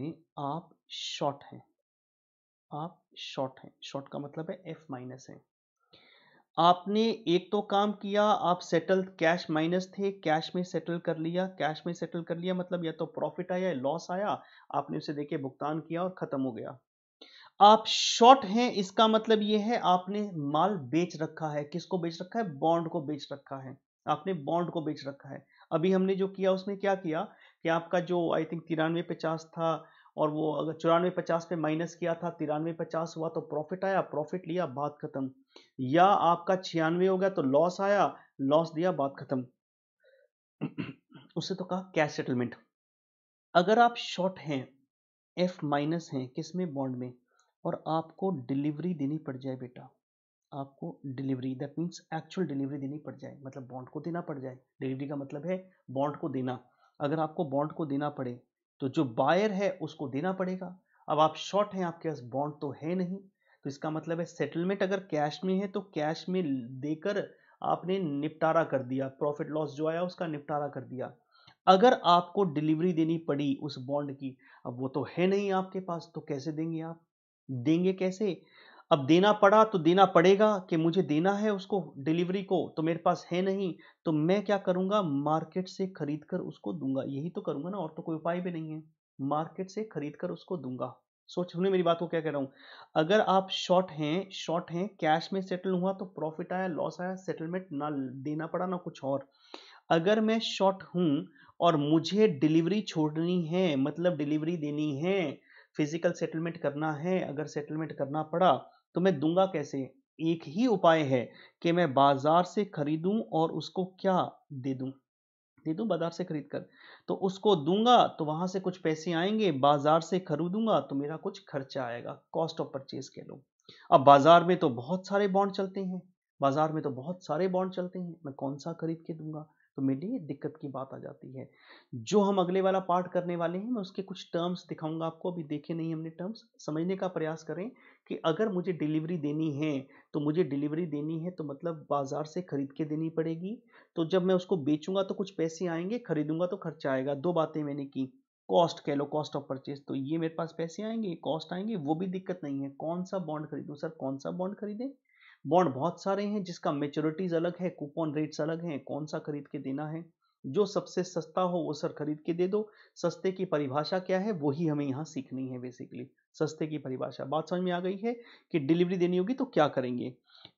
में आप शॉर्ट हैं आप शॉर्ट हैं शॉर्ट का मतलब है एफ माइनस है आपने एक तो काम किया आप सेटल कैश माइनस थे कैश में सेटल कर लिया कैश में सेटल कर लिया मतलब या तो प्रॉफिट आया लॉस आया आपने उसे देखे भुगतान किया और खत्म हो गया आप शॉर्ट हैं इसका मतलब यह है आपने माल बेच रखा है किसको बेच रखा है बॉन्ड को बेच रखा है आपने बॉन्ड को बेच रखा है अभी हमने जो किया उसमें क्या किया कि आपका जो आई थिंक तिरानवे पचास था और वो अगर चौरानवे पचास पे माइनस किया था तिरानवे पचास हुआ तो प्रॉफिट आया प्रॉफिट लिया बात खत्म या आपका छियानवे हो गया तो लॉस आया लॉस दिया बात खत्म उससे तो कहा कैश सेटलमेंट अगर आप शॉर्ट हैं एफ माइनस हैं किस में बॉन्ड में और आपको डिलीवरी देनी पड़ जाए बेटा आपको delivery that means actual delivery देनी पड़ जाए मतलब बॉन्ड को देना पड़ जाए डिलीवरी का मतलब है बॉन्ड को देना अगर आपको बॉन्ड को देना पड़े तो जो बायर है उसको देना पड़ेगा अब आप शॉर्ट हैं आपके पास बॉन्ड तो है नहीं तो इसका मतलब है सेटलमेंट अगर कैश में है तो कैश में देकर आपने निपटारा कर दिया प्रॉफिट लॉस जो आया उसका निपटारा कर दिया अगर आपको डिलीवरी देनी पड़ी उस बॉन्ड की अब वो तो है नहीं आपके पास तो कैसे देंगे आप देंगे कैसे अब देना पड़ा तो देना पड़ेगा कि मुझे देना है उसको डिलीवरी को तो मेरे पास है नहीं तो मैं क्या करूँगा मार्केट से खरीद कर उसको दूंगा यही तो करूँगा ना और तो कोई उपाय भी नहीं है मार्केट से खरीद कर उसको दूंगा सोच हमने मेरी बात को क्या कह रहा हूँ अगर आप शॉर्ट हैं शॉर्ट हैं कैश में सेटल हुआ तो प्रॉफिट आया लॉस आया सेटलमेंट ना देना पड़ा ना कुछ और अगर मैं शॉर्ट हूँ और मुझे डिलीवरी छोड़नी है मतलब डिलीवरी देनी है फिजिकल सेटलमेंट करना है अगर सेटलमेंट करना पड़ा तो मैं दूंगा कैसे एक ही उपाय है कि मैं बाजार से खरीदूं और उसको क्या दे दूं दे दूं बाजार से खरीद कर तो उसको दूंगा तो वहां से कुछ पैसे आएंगे बाजार से खरीदूंगा तो मेरा कुछ खर्चा आएगा कॉस्ट ऑफ परचेज कह लो अब बाजार में तो बहुत सारे बॉन्ड चलते हैं बाजार में तो बहुत सारे बॉन्ड चलते हैं मैं कौन सा खरीद के दूंगा तो मेरे लिए दिक्कत की बात आ जाती है जो हम अगले वाला पार्ट करने वाले हैं मैं उसके कुछ टर्म्स दिखाऊंगा आपको अभी देखे नहीं हमने टर्म्स समझने का प्रयास करें कि अगर मुझे डिलीवरी देनी है तो मुझे डिलीवरी देनी है तो मतलब बाज़ार से ख़रीद के देनी पड़ेगी तो जब मैं उसको बेचूंगा तो कुछ पैसे आएंगे ख़रीदूंगा तो खर्चा आएगा दो बातें मैंने की कॉस्ट कह लो कॉस्ट ऑफ परचेज तो ये मेरे पास पैसे आएंगे कॉस्ट आएंगे वो भी दिक्कत नहीं है कौन सा बॉन्ड खरीदूँ सर कौन सा बॉन्ड खरीदें बॉन्ड बहुत सारे हैं जिसका मेचोरिटीज़ अलग है कूपन रेट्स अलग हैं कौन सा खरीद के देना है जो सबसे सस्ता हो वो सर खरीद के दे दो सस्ते की परिभाषा क्या है वही हमें यहाँ सीखनी है बेसिकली सस्ते की परिभाषा बात समझ में आ गई है कि डिलीवरी देनी होगी तो क्या करेंगे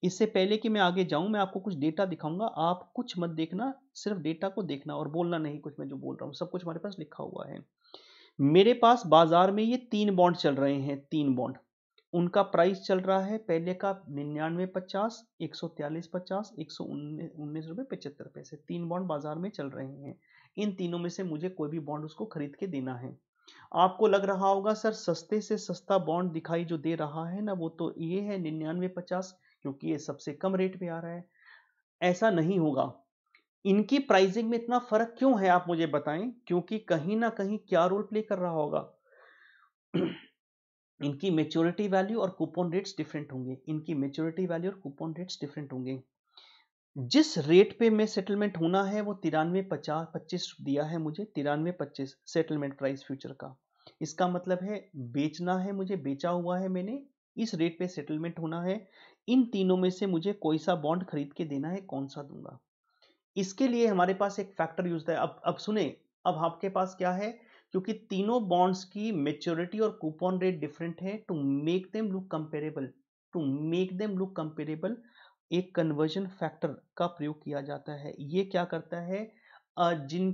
इससे पहले कि मैं आगे जाऊं मैं आपको कुछ डेटा दिखाऊंगा आप कुछ मत देखना सिर्फ डेटा को देखना और बोलना नहीं कुछ मैं जो बोल रहा हूँ सब कुछ हमारे पास लिखा हुआ है मेरे पास बाजार में ये तीन बॉन्ड चल रहे हैं तीन बॉन्ड उनका प्राइस चल रहा है पहले का निन्यानवे पचास एक सौ त्यालीस पचास एक सौ उन्नीस रुपये पचहत्तर पैसे तीन बॉन्ड बाजार में चल रहे हैं इन तीनों में से मुझे कोई भी बॉन्ड उसको खरीद के देना है आपको लग रहा होगा सर सस्ते से सस्ता बॉन्ड दिखाई जो दे रहा है ना वो तो ये है निन्यानवे पचास क्योंकि ये सबसे कम रेट पे आ रहा है ऐसा नहीं होगा इनकी प्राइसिंग में इतना फर्क क्यों है आप मुझे बताएं क्योंकि कहीं ना कहीं क्या रोल प्ले कर रहा होगा इनकी मेच्योरिटी वैल्यू और कूपन रेट्स डिफरेंट होंगे इनकी मेच्योरिटी वैल्यू और कूपन रेट्स डिफरेंट होंगे जिस रेट पे मैं सेटलमेंट होना है वो तिरानवे पचास पच्चीस दिया है मुझे तिरानवे पच्चीस सेटलमेंट प्राइस फ्यूचर का इसका मतलब है बेचना है मुझे बेचा हुआ है मैंने इस रेट पे सेटलमेंट होना है इन तीनों में से मुझे कोई सा बॉन्ड खरीद के देना है कौन सा दूंगा इसके लिए हमारे पास एक फैक्टर यूज है अब अब सुने अब आपके पास क्या है क्योंकि तीनों बॉन्ड्स की मेच्योरिटी और कूपन रेट डिफरेंट है to make them look comparable to make them look comparable एक कन्वर्जन फैक्टर का प्रयोग किया जाता है ये क्या करता है जिन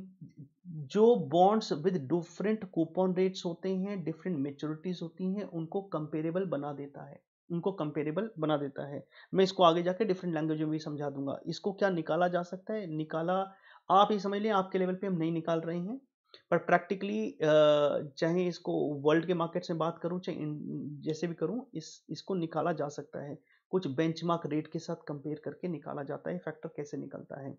जो bonds with different coupon rates होते हैं डिफरेंट मेच्योरिटीज होती हैं उनको कंपेरेबल बना देता है उनको कंपेरेबल बना देता है मैं इसको आगे जाके डिफरेंट लैंग्वेज में भी समझा दूंगा इसको क्या निकाला जा सकता है निकाला आप ये समझ लें आपके लेवल पे हम नहीं निकाल रहे हैं पर प्रैक्टिकली चाहे इसको वर्ल्ड के मार्केट से बात करूं चाहे जैसे भी करूं इस इसको निकाला जा सकता है कुछ बेंचमार्क रेट के साथ कंपेयर करके निकाला जाता है फैक्टर कैसे निकलता है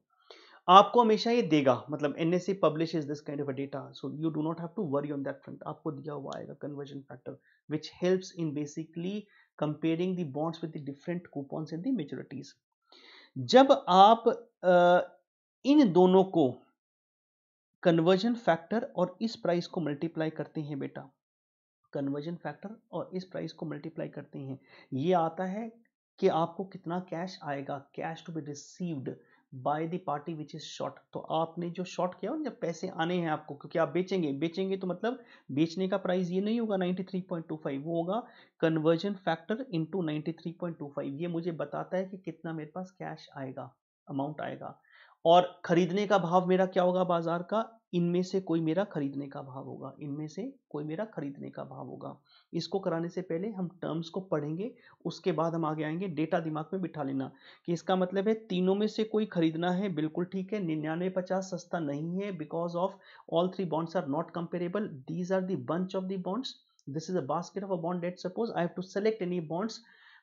आपको हमेशा ये देगा मतलब N S C publish is this kind of data so you do not have to worry on that front आपको दिया हुआ आएगा conversion factor which helps in basically comparing the bonds with the different coupons in the maturities जब आप इन दोनों को conversion factor और इस प्राइस को मल्टीप्लाई करते हैं बेटा कन्वर्जन फैक्टर और इस प्राइस को मल्टीप्लाई करते हैं ये आता है कि आपको कितना कैश आएगा cash to be received by the party which is short तो आपने जो शॉर्ट किया जब पैसे आने हैं आपको क्योंकि आप बेचेंगे बेचेंगे तो मतलब बेचने का प्राइस ये नहीं होगा 93.25 वो होगा कन्वर्जन फैक्टर इनटू 93.25 ये मुझे बताता है कि कितना मेरे पास कैश आएगा अमाउंट आएगा और खरीदने का भाव मेरा क्या होगा बाजार का इनमें से कोई मेरा खरीदने का भाव होगा इनमें से कोई मेरा खरीदने का भाव होगा इसको कराने से पहले हम टर्म्स को पढ़ेंगे उसके बाद हम आगे आएंगे डेटा दिमाग में बिठा लेना कि इसका मतलब है तीनों में से कोई खरीदना है बिल्कुल ठीक है निन्यानवे पचास सस्ता नहीं है because of all three bonds are not comparable these are the bunch of the bonds this is a basket of a bond debt suppose I have to select any bonds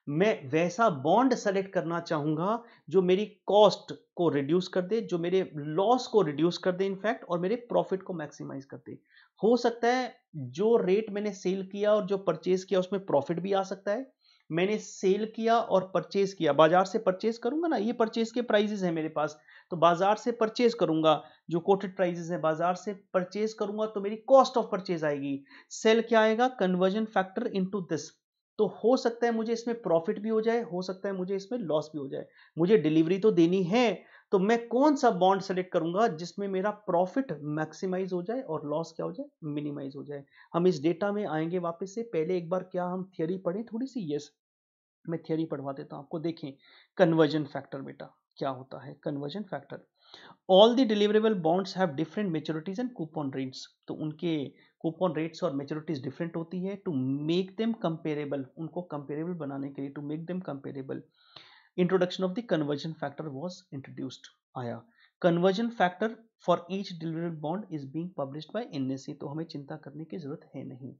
मैं वैसा बॉन्ड सेलेक्ट करना चाहूंगा जो मेरी cost को reduce कर दे जो मेरे लॉस को रिड्यूस कर दे इनफैक्ट और मेरे प्रॉफिट को मैक्सिमाइज कर दे हो सकता है जो रेट मैंने सेल किया और जो परचेज किया उसमें प्रॉफिट भी आ सकता है मैंने सेल किया और परचेज किया बाजार से परचेज करूंगा ना ये परचेज के प्राइजेस है मेरे पास तो बाजार से परचेज करूंगा जो कोटेड प्राइजेस है बाजार से परचेज करूंगा तो मेरी कॉस्ट ऑफ परचेज आएगी सेल क्या आएगा कन्वर्जन फैक्टर इनटू दिस तो हो सकता है मुझे इसमें प्रॉफिट भी हो जाए हो सकता है मुझे इसमें लॉस भी हो जाए मुझे डिलीवरी तो देनी है तो मैं कौन सा बॉन्ड सेलेक्ट करूंगा जिसमें मेरा प्रॉफिट मैक्सिमाइज हो जाए और लॉस क्या हो जाए मिनिमाइज हो जाए हम इस डेटा में आएंगे वापस से पहले एक बार क्या हम थियोरी पढ़ें थोड़ी सी यस मैं थियोरी पढ़वा देता हूं आपको देखें कन्वर्जन फैक्टर बेटा क्या होता है conversion factor all the deliverable bonds have different maturities and coupon rates तो उनके कूपन रेट्स और मेचोरिटीज डिफरेंट होती है टू मेक देम कंपेरेबल उनको कंपेरेबल बनाने के लिए to make them comparable introduction of the conversion factor was introduced आया conversion factor for each delivered bond is being publish by N S C तो हमें चिंता करने की जरूरत है नहीं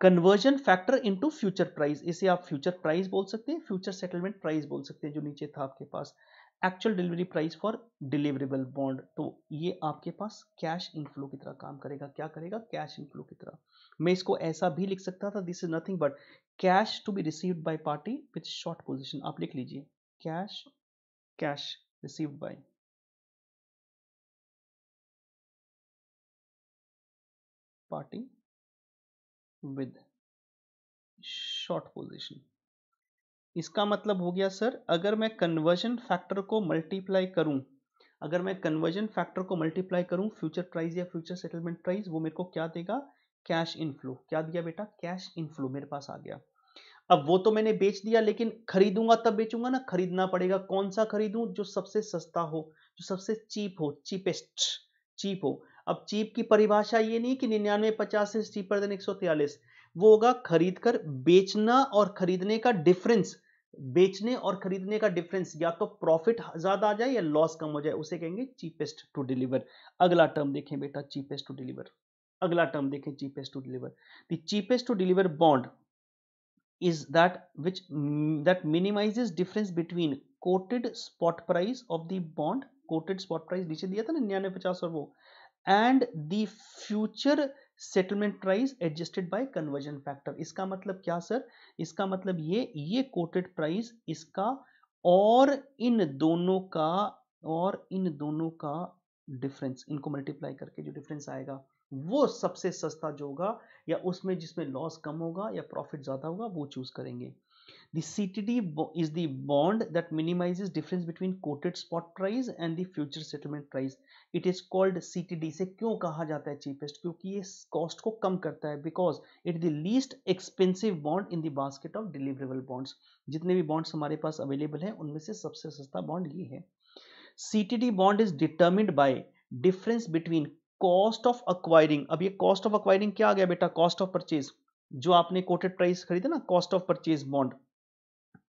conversion factor into future price इसे आप फ्यूचर प्राइस बोल सकते हैं फ्यूचर सेटलमेंट प्राइस बोल सकते हैं जो नीचे था आपके पास actual delivery price for deliverable bond तो ये आपके पास कैश इनफ्लो की तरह काम करेगा क्या करेगा कैश इनफ्लो की तरह मैं इसको ऐसा भी लिख सकता था this is nothing but cash to be received by party with short position आप लिख लीजिए cash cash received by party with short position इसका मतलब हो गया सर अगर मैं कन्वर्जन फैक्टर को मल्टीप्लाई करूं अगर मैं कन्वर्जन फैक्टर को मल्टीप्लाई करूं फ्यूचर प्राइस या फ्यूचर सेटलमेंट प्राइस वो मेरे को क्या देगा कैश इनफ्लो क्या दिया बेटा कैश इनफ्लो मेरे पास आ गया अब वो तो मैंने बेच दिया लेकिन खरीदूंगा तब बेचूंगा ना खरीदना पड़ेगा कौन सा खरीदूं जो सबसे सस्ता हो जो सबसे चीप हो चीपेस्ट चीप हो अब चीप की परिभाषा ये नहीं कि निन्यानवे पचास से चीपर देन एक सौ तिरालीस वो होगा खरीद कर बेचना और खरीदने का डिफरेंस बेचने और खरीदने का डिफरेंस या तो प्रॉफिट ज्यादा आ जाए या लॉस कम हो जाए उसे कहेंगे चीपेस्ट टू डिलीवर अगला टर्म देखें बेटा चीपेस्ट टू डिलीवर अगला टर्म देखें cheapest to deliver cheapest to deliver bond is that which that minimise difference between quoted spot price of the bond quoted spot price नीचे दिया था ना निन्यानवे पचास और वो एंड दूचर future settlement price adjusted by conversion factor इसका मतलब क्या सर इसका मतलब ये ये कोटेड प्राइस इसका और इन दोनों का और इन दोनों का डिफरेंस इनको मल्टीप्लाई करके जो डिफरेंस आएगा वो सबसे सस्ता जो होगा या उसमें जिसमें लॉस कम होगा या प्रॉफिट ज़्यादा होगा वो चूज़ करेंगे The CTD is the bond that minimizes difference between quoted spot price and the future settlement price. It is called CTD. se क्यों kaha jata hai cheapest? kyunki ye cost ko kam karta hai because it is the least expensive bond in the basket of deliverable bonds. jitne bhi bonds hamare paas available hain unme se sabse sasta bond ye hai CTD bond is determined by difference between cost of acquiring. ab ye cost of acquiring kya aa gaya beta cost of purchase जो आपने quoted price खरीदा ना cost of purchase bond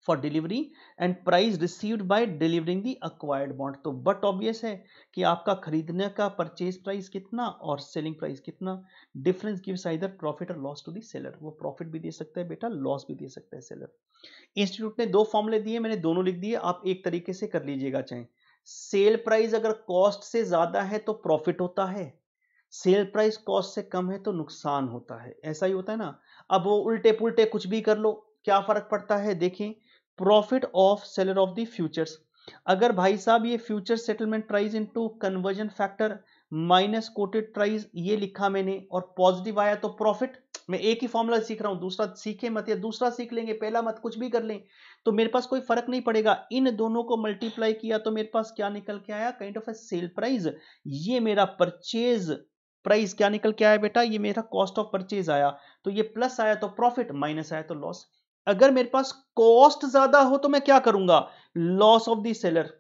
for delivery and price received by delivering the acquired bond तो but obvious है कि आपका खरीदने का परचेज प्राइस कितना और सेलिंग प्राइस कितना डिफरेंस गिव्स आइदर प्रॉफिट और लॉस टू दी सेलर वो प्रॉफिट भी दे सकता है बेटा लॉस भी दे सकता है सेलर इंस्टीट्यूट ने दो फॉर्मूले दिए मैंने दोनों लिख दिए आप एक तरीके से कर लीजिएगा चाहे सेल प्राइस अगर कॉस्ट से ज्यादा है तो प्रॉफिट होता है सेल प्राइस कॉस्ट से कम है तो नुकसान होता है ऐसा ही होता है ना अब वो उल्टे पुल्टे कुछ भी कर लो क्या फर्क पड़ता है देखें profit of seller of the futures अगर भाई साहब ये future settlement price into conversion factor minus quoted price ये लिखा मैंने और पॉजिटिव आया तो प्रॉफिट मैं एक ही फॉर्मूला सीख रहा हूं दूसरा सीखे मत या दूसरा सीख लेंगे पहला मत कुछ भी कर लें तो मेरे पास कोई फर्क नहीं पड़ेगा इन दोनों को मल्टीप्लाई किया तो मेरे पास क्या निकल के आया kind of a sale price ये मेरा परचेज प्राइस क्या निकल के आया बेटा ये मेरा कॉस्ट ऑफ परचेज आया तो ये प्लस आया तो प्रॉफिट माइनस आया तो लॉस अगर मेरे पास कॉस्ट ज्यादा हो तो मैं क्या करूंगा लॉस ऑफ द सेलर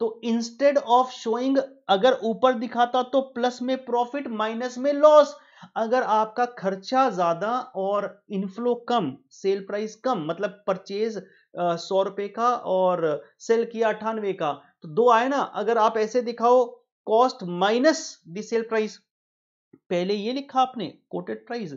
तो इंस्टेड ऑफ शोइंग अगर ऊपर दिखाता तो प्लस में प्रॉफिट माइनस में लॉस अगर आपका खर्चा ज्यादा और इनफ्लो कम सेल प्राइस कम मतलब परचेज सौ रुपए का और सेल किया अठानवे का तो दो आए ना अगर आप ऐसे दिखाओ cost minus the sale price पहले ये लिखा आपने quoted price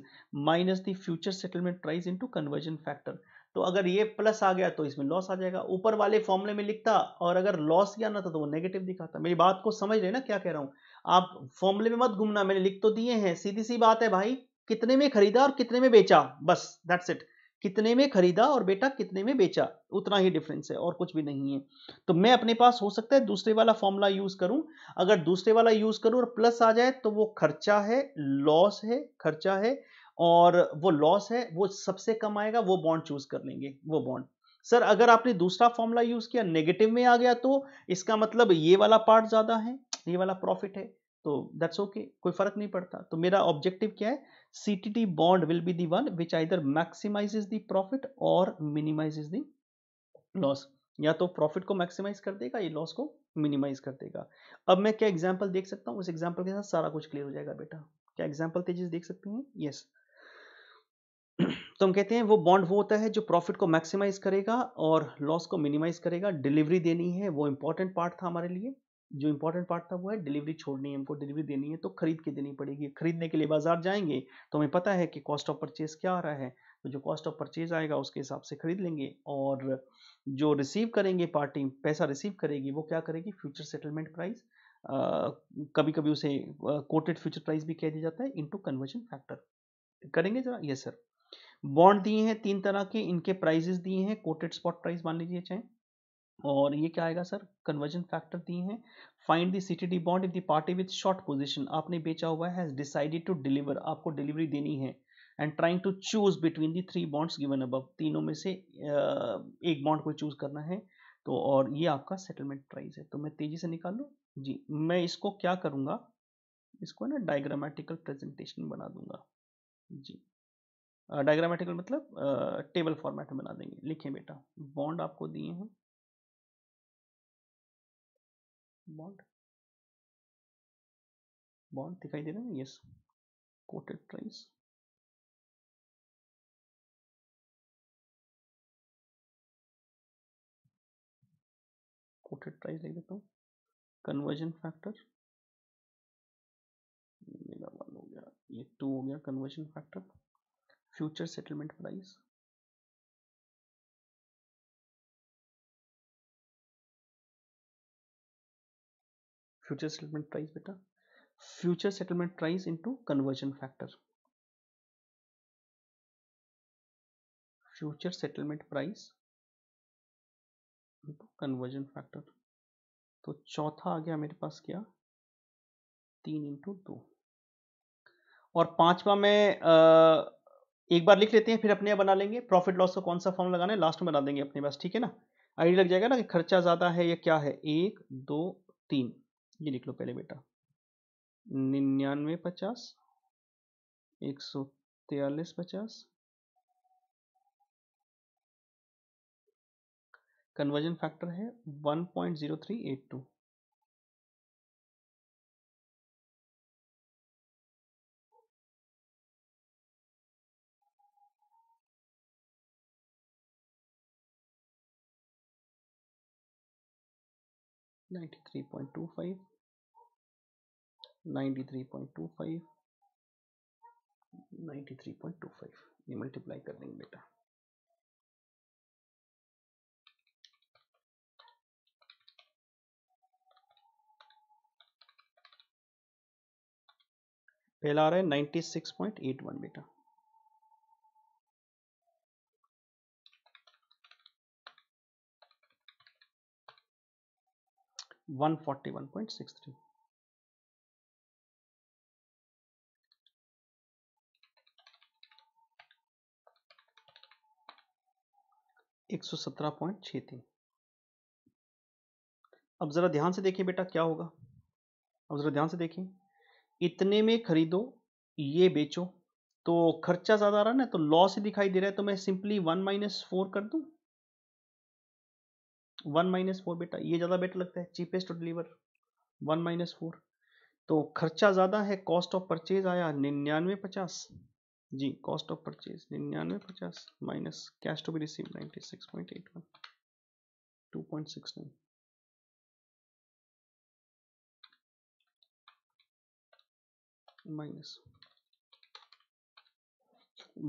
minus the future settlement price into conversion factor तो अगर ये प्लस आ गया तो इसमें लॉस आ जाएगा ऊपर वाले फॉर्मूले में लिखता और अगर लॉस गया ना था तो वो नेगेटिव दिखाता मेरी बात को समझ रहे ना क्या कह रहा हूँ आप फॉर्मूले में मत घूमना मैंने लिख तो दिए हैं सीधी सी बात है भाई कितने में खरीदा और कितने में बेचा बस दैट्स इट कितने में खरीदा और बेटा कितने में बेचा उतना ही डिफरेंस है और कुछ भी नहीं है तो मैं अपने पास हो सकता है दूसरे वाला फॉर्मूला यूज करूं अगर दूसरे वाला यूज करूं और प्लस आ जाए तो वो खर्चा है लॉस है खर्चा है और वो लॉस है वो सबसे कम आएगा वो बॉन्ड चूज कर लेंगे वो बॉन्ड सर अगर आपने दूसरा फॉर्मूला यूज किया नेगेटिव में आ गया तो इसका मतलब ये वाला पार्ट ज्यादा है ये वाला प्रॉफिट है तो दैट्स ओके okay, कोई फर्क नहीं पड़ता तो मेरा ऑब्जेक्टिव क्या है C T T bond will be the one which either maximise is profit और मिनिमाइज इज लॉस या तो प्रॉफिट को मैक्सिमाइज कर देगा या लॉस को मिनिमाइज कर देगा अब मैं क्या एग्जाम्पल देख सकता हूँ उस एग्जाम्पल के साथ सारा कुछ क्लियर हो जाएगा बेटा क्या एग्जाम्पल तेजी देख सकते हैं यस yes. तो हम कहते हैं वो बॉन्ड वो होता है जो प्रॉफिट को मैक्सिमाइज करेगा और लॉस को मिनिमाइज करेगा डिलीवरी देनी है वो इंपॉर्टेंट पार्ट था हमारे लिए जो इंपॉर्टेंट पार्ट था वो है डिलीवरी छोड़नी है हमको डिलीवरी देनी है तो खरीद के देनी पड़ेगी खरीदने के लिए बाजार जाएंगे तो हमें पता है कि कॉस्ट ऑफ परचेज क्या आ रहा है तो जो कॉस्ट ऑफ परचेज आएगा उसके हिसाब से खरीद लेंगे और जो रिसीव करेंगे पार्टी पैसा रिसीव करेगी वो क्या करेगी फ्यूचर सेटलमेंट प्राइस कभी कभी उसे कोटेड फ्यूचर प्राइस भी कह दिया जाता है इंटू कन्वर्जन फैक्टर करेंगे जरा यस सर बॉन्ड दिए हैं तीन तरह के इनके प्राइजेस दिए हैं कोटेड स्पॉट प्राइस मान लीजिए चाहे और ये क्या आएगा सर कन्वर्जन फैक्टर दिए हैं find the D bond if the party with short position आपने बेचा हुआ है डिसाइडेड टू डिलीवर आपको डिलीवरी देनी है and trying to choose between the three bonds given अब तीनों में से एक बॉन्ड को चूज करना है तो और ये आपका सेटलमेंट प्राइस है तो मैं तेजी से निकाल लूँ जी मैं इसको क्या करूँगा इसको ना डायग्रामेटिकल प्रेजेंटेशन बना दूंगा जी डायग्रामेटिकल मतलब टेबल फॉर्मेट में बना देंगे लिखें बेटा बॉन्ड आपको दिए हैं बॉन्ड बॉन्ड दिखाई दे रहा है yes quoted price quoted price लिख देता हूँ कन्वर्जन फैक्टर मेरा वन हो गया ये टू हो गया conversion factor future settlement price future settlement price बेटा future settlement price into conversion factor future settlement price into conversion factor तो चौथा आ गया मेरे पास क्या तीन इंटू दो और पांचवा में आ, एक बार लिख लेते हैं फिर अपने आप बना लेंगे प्रॉफिट लॉस का कौन सा फॉर्म लगाना है लास्ट में बना देंगे अपने पास ठीक है ना आइडिया लग जाएगा ना कि खर्चा ज़्यादा है या क्या है एक दो तीन ये लिख लो पहले बेटा निन्यानवे पचास एक सौ तेलिस पचास कन्वर्जन फैक्टर है one point zero three eight two 93.25 ये मल्टीप्लाई कर देंगे बेटा पहला आ रहा है 96.81 बेटा 141.63 अब ज़रा ध्यान से देखिए बेटा क्या होगा अब ज़रा ध्यान से देखिए इतने में खरीदो ये बेचो तो खर्चा ज़्यादा आ रहा है ना तो लॉस ही दिखाई दे रहा है तो मैं सिंपली वन माइनस फोर कर दू वन माइनस फोर बेटा ये ज़्यादा बेटर लगता है cheapest to deliver one minus four तो खर्चा ज़्यादा है कॉस्ट ऑफ परचेज आया निन्यानवे पचास जी कॉस्ट ऑफ परचेज निन्यानवे पचास minus cash to be receive ninety six point eight one two point six nine minus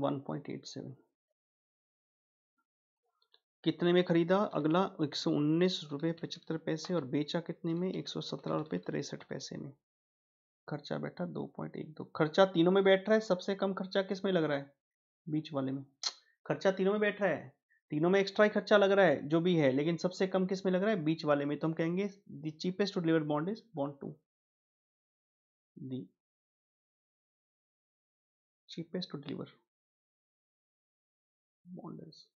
one point eight seven कितने में खरीदा अगला एक सौ उन्नीस रुपये पचहत्तर पैसे और बेचा कितने में एक सौ सत्रह रुपये तिरसठ पैसे में खर्चा बैठा दो पॉइंट एक दो खर्चा तीनों में बैठ रहा है सबसे कम खर्चा किस में लग रहा है बीच वाले में खर्चा तीनों में बैठ रहा है तीनों में एक्स्ट्रा ही खर्चा लग रहा है जो भी है लेकिन सबसे कम किस में लग रहा है बीच वाले में तो हम कहेंगे the cheapest to deliver bond is bond two the cheapest to deliver bond is